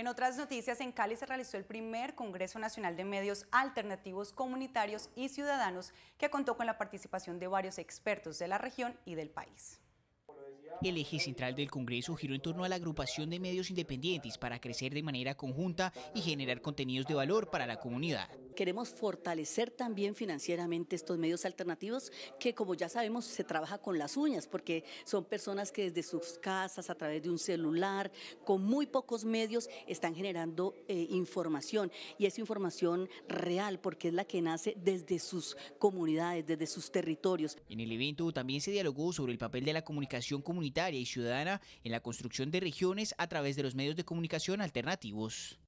En otras noticias, en Cali se realizó el primer Congreso Nacional de Medios Alternativos Comunitarios y Ciudadanos que contó con la participación de varios expertos de la región y del país. El eje central del Congreso giró en torno a la agrupación de medios independientes para crecer de manera conjunta y generar contenidos de valor para la comunidad queremos fortalecer también financieramente estos medios alternativos que como ya sabemos se trabaja con las uñas porque son personas que desde sus casas a través de un celular con muy pocos medios están generando eh, información y es información real porque es la que nace desde sus comunidades, desde sus territorios. En el evento también se dialogó sobre el papel de la comunicación comunitaria y ciudadana en la construcción de regiones a través de los medios de comunicación alternativos.